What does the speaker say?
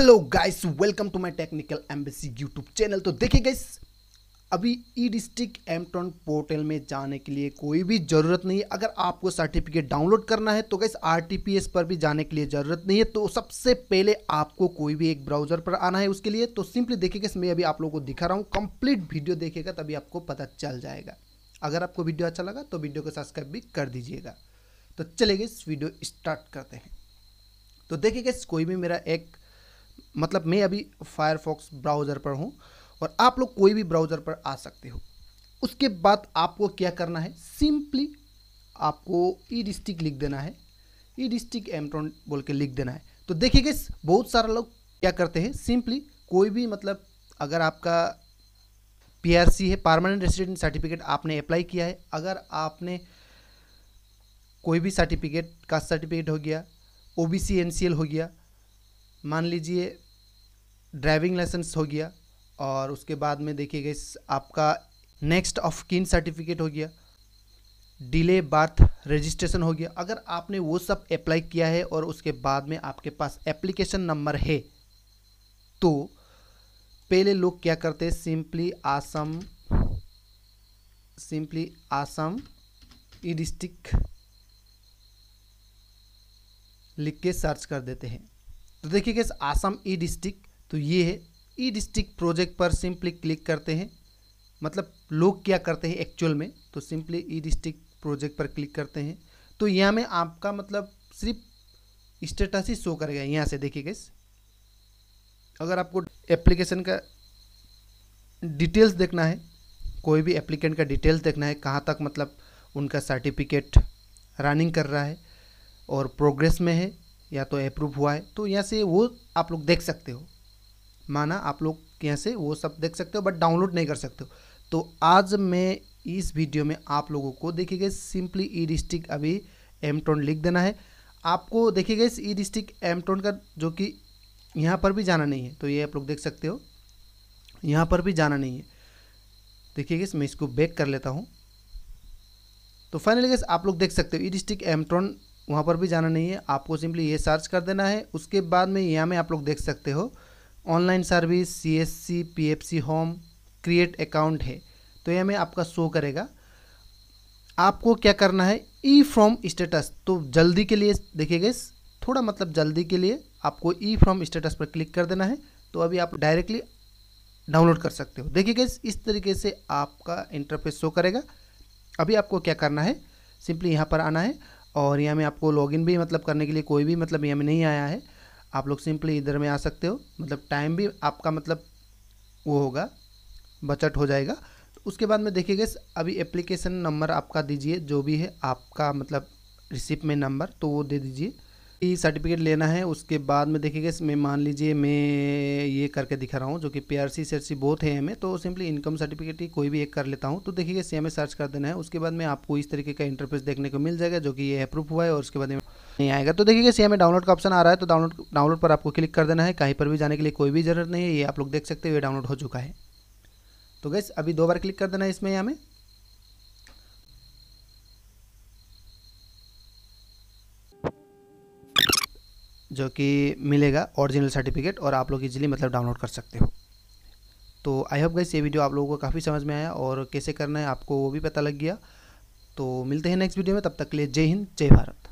hello guys welcome to my technical embassy YouTube channel तो देखिए guys अभी ई district एमटॉन portal में जाने के लिए कोई भी ज़रूरत नहीं है अगर आपको सर्टिफिकेट डाउनलोड करना है तो गैस आरटीपीएस पर भी जाने के लिए ज़रूरत नहीं है तो सबसे पहले आपको कोई भी एक ब्राउज़र पर आना है उसके लिए तो सिंपली देखिए गैस मैं अभी आप लोगों को दिखा रहा हूँ कंप्लीट वीडियो देखेगा तभी आपको पता चल जाएगा अगर आपको वीडियो अच्छा लगा तो वीडियो को सब्सक्राइब भी कर दीजिएगा तो चले गए वीडियो स्टार्ट करते हैं तो देखिए गैस कोई भी मेरा एक मतलब मैं अभी फायरफॉक्स ब्राउज़र पर हूँ और आप लोग कोई भी ब्राउज़र पर आ सकते हो उसके बाद आपको क्या करना है सिंपली आपको ई डिस्ट्रिक्ट लिख देना है ई डिस्ट्रिक्ट एमट्रॉन बोल के लिख देना है तो देखिए गैस बहुत सारा लोग क्या करते हैं सिंपली कोई भी मतलब अगर आपका पीआरसी है परमानेंट रेसिडेंट सर्टिफिकेट आपने अप्लाई किया है अगर आपने कोई भी सर्टिफिकेट कास्ट सर्टिफिकेट हो गया ओबीसी एनसीएल हो गया मान लीजिए ड्राइविंग लाइसेंस हो गया और उसके बाद में देखिएगा आपका नेक्स्ट ऑफ किन सर्टिफिकेट हो गया डिले बर्थ रजिस्ट्रेशन हो गया अगर आपने वो सब अप्लाई किया है और उसके बाद में आपके पास एप्लीकेशन नंबर है तो पहले लोग क्या करते हैं simply Assam simply Assam e district लिख के सर्च कर देते हैं तो देखिए कैसे आसम ई डिस्ट्रिक्ट तो ये है ई डिस्ट्रिक्ट प्रोजेक्ट पर सिंपली क्लिक करते हैं मतलब लोग क्या करते हैं एक्चुअल में तो सिंपली ई डिस्ट्रिक्ट प्रोजेक्ट पर क्लिक करते हैं तो यहाँ में आपका मतलब सिर्फ स्टेटस ही शो करेगा यहाँ से देखिए गैस अगर आपको एप्लीकेशन का डिटेल्स देखना है कोई भी एप्लीकेंट का डिटेल्स देखना है कहाँ तक मतलब उनका सर्टिफिकेट रनिंग कर रहा है और प्रोग्रेस में है या तो अप्रूव हुआ है तो यहाँ से वो आप लोग देख सकते हो माना आप लोग यहाँ से वो सब देख सकते हो बट डाउनलोड नहीं कर सकते हो तो आज मैं इस वीडियो में आप लोगों को देखिएगा सिंपली ई डिस्ट्रिक्ट अभी एमटोन लिख देना है आपको देखिएगा इस ई डिस्ट्रिक्ट एमटोन का जो कि यहाँ पर भी जाना नहीं है तो ये आप लोग देख सकते हो यहाँ पर भी जाना नहीं है देखिए मैं इसको बैक कर लेता हूँ तो फाइनली गैस आप लोग देख सकते हो ई डिस्ट्रिक्ट एमटोन वहाँ पर भी जाना नहीं है आपको सिंपली ये सर्च कर देना है उसके बाद में यहाँ में आप लोग देख सकते हो online service C S C P F C home create account है तो यह में आपका शो करेगा आपको क्या करना है ई फ्रॉम स्टेटस तो जल्दी के लिए देखिए थोड़ा मतलब जल्दी के लिए आपको ई फ्रॉम स्टेटस पर क्लिक कर देना है तो अभी आप डायरेक्टली डाउनलोड कर सकते हो देखिए गैस इस तरीके से आपका इंटरफेस शो करेगा अभी आपको क्या करना है सिंपली यहाँ पर आना है और यहाँ में आपको लॉगिन भी मतलब करने के लिए कोई भी मतलब यहाँ में नहीं आया है आप लोग सिंपली इधर में आ सकते हो मतलब टाइम भी आपका मतलब वो होगा बचत हो जाएगा तो उसके बाद में देखिएगा अभी एप्लीकेशन नंबर आपका दीजिए जो भी है आपका मतलब रिसिप्ट में नंबर तो वो दे दीजिए ई सर्टिफिकेट लेना है उसके बाद में देखिएगा इसमें मान लीजिए मैं ये करके दिखा रहा हूँ जो कि पी आर सी सी सी बहुत है हमें तो सिंपली इनकम सर्टिफिकेट ही कोई भी एक कर लेता हूँ तो देखिएगा सेम ए सर्च कर देना है उसके बाद में आपको इस तरीके का इंटरफेस देखने को मिल जाएगा जो कि ये अप्रूव हुआ है और उसके बाद में नहीं आएगा तो देखिएगा सी में डाउनलोड का ऑप्शन आ रहा है तो डाउनलोड डाउनलोड पर आपको क्लिक कर देना है कहीं पर भी जाने के लिए कोई भी जरूरत नहीं है ये आप लोग देख सकते हो ये डाउनलोड हो चुका है तो गैस अभी दो बार क्लिक कर देना है इसमें हमें जो कि मिलेगा ओरिजिनल सर्टिफिकेट और आप लोग इजीली मतलब डाउनलोड कर सकते हो तो आई होप गाइस ये वीडियो आप लोगों को काफ़ी समझ में आया और कैसे करना है आपको वो भी पता लग गया तो मिलते हैं नेक्स्ट वीडियो में तब तक के लिए जय हिंद जय भारत